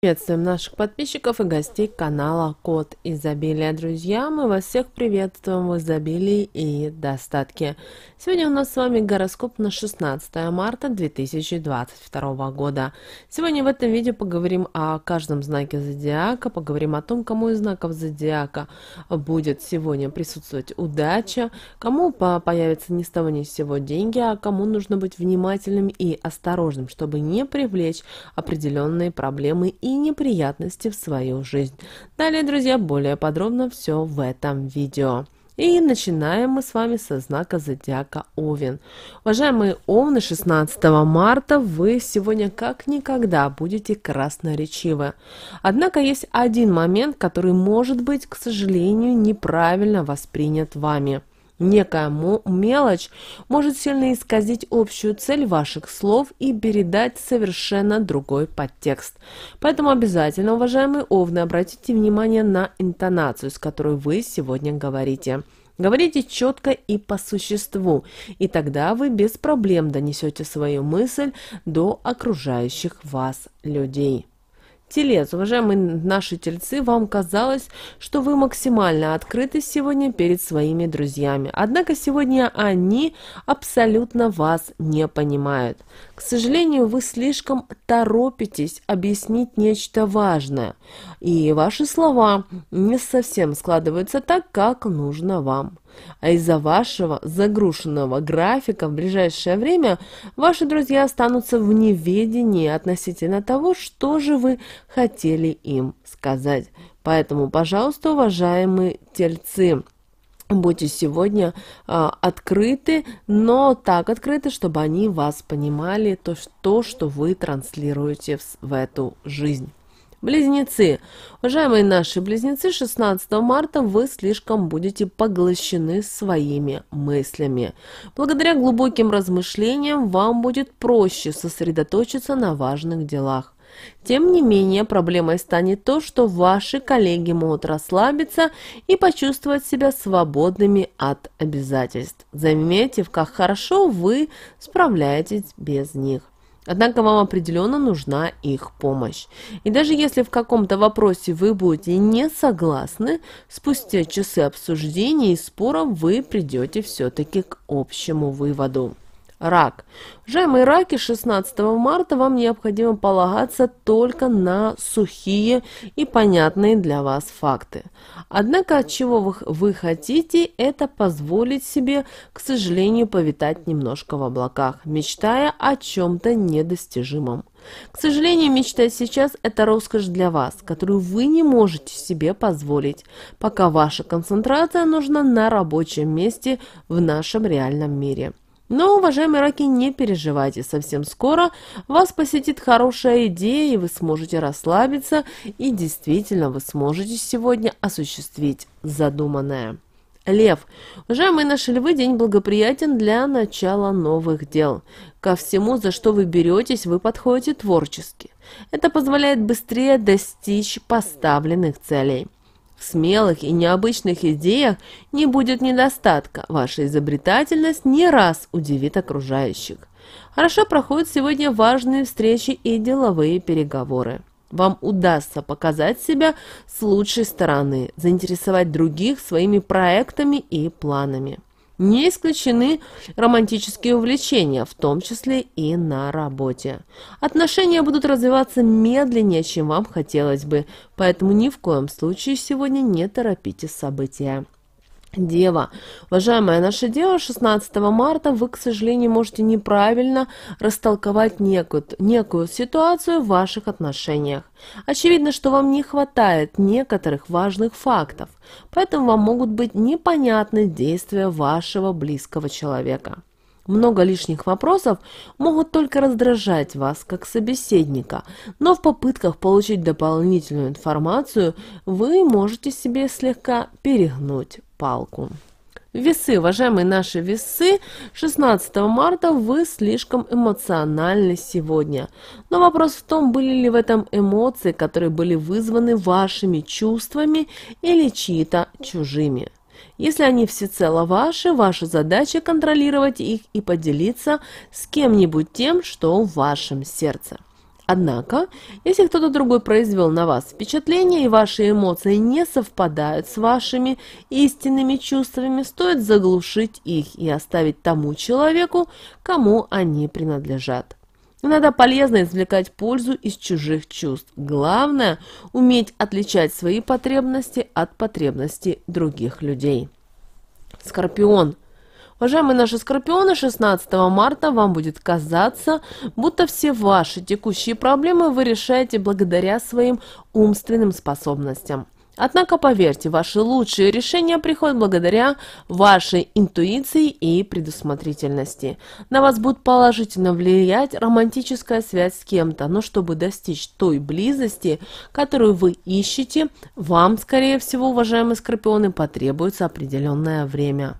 Приветствуем наших подписчиков и гостей канала Код Изобилия. Друзья, мы вас всех приветствуем в изобилии и достатке. Сегодня у нас с вами гороскоп на 16 марта 2022 года. Сегодня в этом видео поговорим о каждом знаке зодиака, поговорим о том, кому из знаков зодиака будет сегодня присутствовать удача, кому появятся ни с того ни с сего деньги, а кому нужно быть внимательным и осторожным, чтобы не привлечь определенные проблемы и и неприятности в свою жизнь. Далее, друзья, более подробно все в этом видео. И начинаем мы с вами со знака зодиака Овен. Уважаемые Овны, 16 марта вы сегодня как никогда будете красноречивы. Однако есть один момент, который может быть, к сожалению, неправильно воспринят вами – Некая мелочь может сильно исказить общую цель ваших слов и передать совершенно другой подтекст. Поэтому обязательно, уважаемые овны, обратите внимание на интонацию, с которой вы сегодня говорите. Говорите четко и по существу, и тогда вы без проблем донесете свою мысль до окружающих вас людей. Телец, уважаемые наши тельцы, вам казалось, что вы максимально открыты сегодня перед своими друзьями. Однако сегодня они абсолютно вас не понимают. К сожалению, вы слишком торопитесь объяснить нечто важное, и ваши слова не совсем складываются так, как нужно вам. А из-за вашего загрушенного графика в ближайшее время ваши друзья останутся в неведении относительно того, что же вы хотели им сказать. Поэтому, пожалуйста, уважаемые тельцы, Будьте сегодня а, открыты, но так открыты, чтобы они вас понимали, то, что, что вы транслируете в, в эту жизнь. Близнецы. Уважаемые наши близнецы, 16 марта вы слишком будете поглощены своими мыслями. Благодаря глубоким размышлениям вам будет проще сосредоточиться на важных делах. Тем не менее, проблемой станет то, что ваши коллеги могут расслабиться и почувствовать себя свободными от обязательств, заметив, как хорошо вы справляетесь без них. Однако вам определенно нужна их помощь. И даже если в каком-то вопросе вы будете не согласны, спустя часы обсуждений и споров вы придете все-таки к общему выводу. Рак. Уважаемые раки, 16 марта вам необходимо полагаться только на сухие и понятные для вас факты. Однако, от чего вы, вы хотите, это позволить себе, к сожалению, повитать немножко в облаках, мечтая о чем-то недостижимом. К сожалению, мечтать сейчас – это роскошь для вас, которую вы не можете себе позволить, пока ваша концентрация нужна на рабочем месте в нашем реальном мире. Но, уважаемые раки, не переживайте, совсем скоро вас посетит хорошая идея, и вы сможете расслабиться, и действительно вы сможете сегодня осуществить задуманное. Лев. Уважаемые наши львы, день благоприятен для начала новых дел. Ко всему, за что вы беретесь, вы подходите творчески. Это позволяет быстрее достичь поставленных целей. В смелых и необычных идеях не будет недостатка, ваша изобретательность не раз удивит окружающих. Хорошо проходят сегодня важные встречи и деловые переговоры. Вам удастся показать себя с лучшей стороны, заинтересовать других своими проектами и планами. Не исключены романтические увлечения, в том числе и на работе. Отношения будут развиваться медленнее, чем вам хотелось бы, поэтому ни в коем случае сегодня не торопите события. Дева. Уважаемая наша Дева, 16 марта вы, к сожалению, можете неправильно растолковать некую, некую ситуацию в ваших отношениях. Очевидно, что вам не хватает некоторых важных фактов, поэтому вам могут быть непонятны действия вашего близкого человека. Много лишних вопросов могут только раздражать вас как собеседника, но в попытках получить дополнительную информацию вы можете себе слегка перегнуть палку. Весы, уважаемые наши весы, 16 марта вы слишком эмоциональны сегодня. Но вопрос в том, были ли в этом эмоции, которые были вызваны вашими чувствами или чьи-то чужими. Если они всецело ваши, ваша задача контролировать их и поделиться с кем-нибудь тем, что в вашем сердце. Однако, если кто-то другой произвел на вас впечатление и ваши эмоции не совпадают с вашими истинными чувствами, стоит заглушить их и оставить тому человеку, кому они принадлежат. Иногда полезно извлекать пользу из чужих чувств. Главное – уметь отличать свои потребности от потребностей других людей. Скорпион. Уважаемые наши скорпионы, 16 марта вам будет казаться, будто все ваши текущие проблемы вы решаете благодаря своим умственным способностям. Однако, поверьте, ваши лучшие решения приходят благодаря вашей интуиции и предусмотрительности. На вас будет положительно влиять романтическая связь с кем-то, но чтобы достичь той близости, которую вы ищете, вам, скорее всего, уважаемые скорпионы, потребуется определенное время.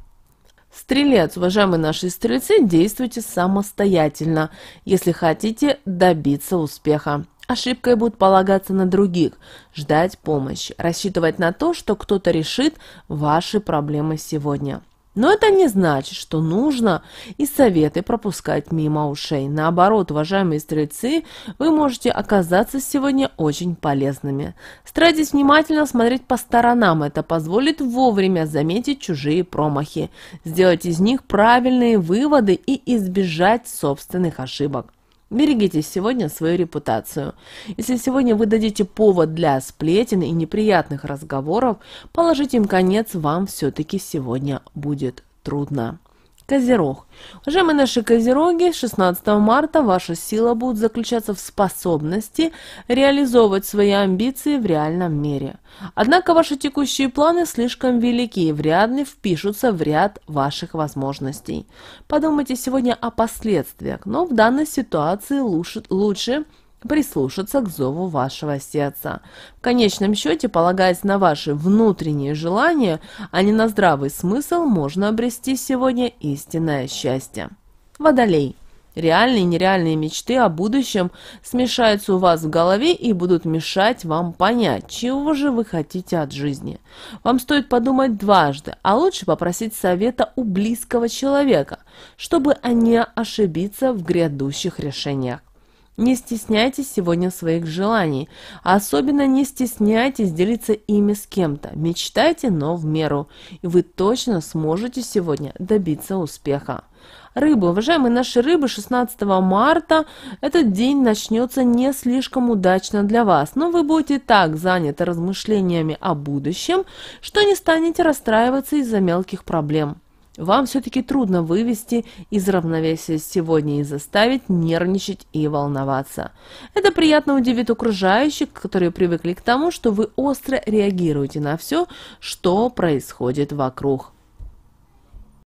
Стрелец, уважаемые наши стрельцы, действуйте самостоятельно, если хотите добиться успеха. Ошибкой будут полагаться на других, ждать помощи, рассчитывать на то, что кто-то решит ваши проблемы сегодня. Но это не значит, что нужно и советы пропускать мимо ушей. Наоборот, уважаемые стрельцы, вы можете оказаться сегодня очень полезными. Старайтесь внимательно смотреть по сторонам, это позволит вовремя заметить чужие промахи, сделать из них правильные выводы и избежать собственных ошибок. Берегите сегодня свою репутацию. Если сегодня вы дадите повод для сплетен и неприятных разговоров, положить им конец вам все-таки сегодня будет трудно. Козерог. Уважаемые наши козероги, 16 марта ваша сила будет заключаться в способности реализовывать свои амбиции в реальном мире. Однако ваши текущие планы слишком велики и вряд ли впишутся в ряд ваших возможностей. Подумайте сегодня о последствиях, но в данной ситуации лучше, лучше прислушаться к зову вашего сердца. В конечном счете, полагаясь на ваши внутренние желания, а не на здравый смысл, можно обрести сегодня истинное счастье. Водолей. Реальные и нереальные мечты о будущем смешаются у вас в голове и будут мешать вам понять, чего же вы хотите от жизни. Вам стоит подумать дважды, а лучше попросить совета у близкого человека, чтобы не ошибиться в грядущих решениях. Не стесняйтесь сегодня своих желаний, а особенно не стесняйтесь делиться ими с кем-то. Мечтайте, но в меру, и вы точно сможете сегодня добиться успеха. Рыбы, уважаемые наши рыбы, 16 марта этот день начнется не слишком удачно для вас, но вы будете так заняты размышлениями о будущем, что не станете расстраиваться из-за мелких проблем. Вам все-таки трудно вывести из равновесия сегодня и заставить нервничать и волноваться. Это приятно удивит окружающих, которые привыкли к тому, что вы остро реагируете на все, что происходит вокруг.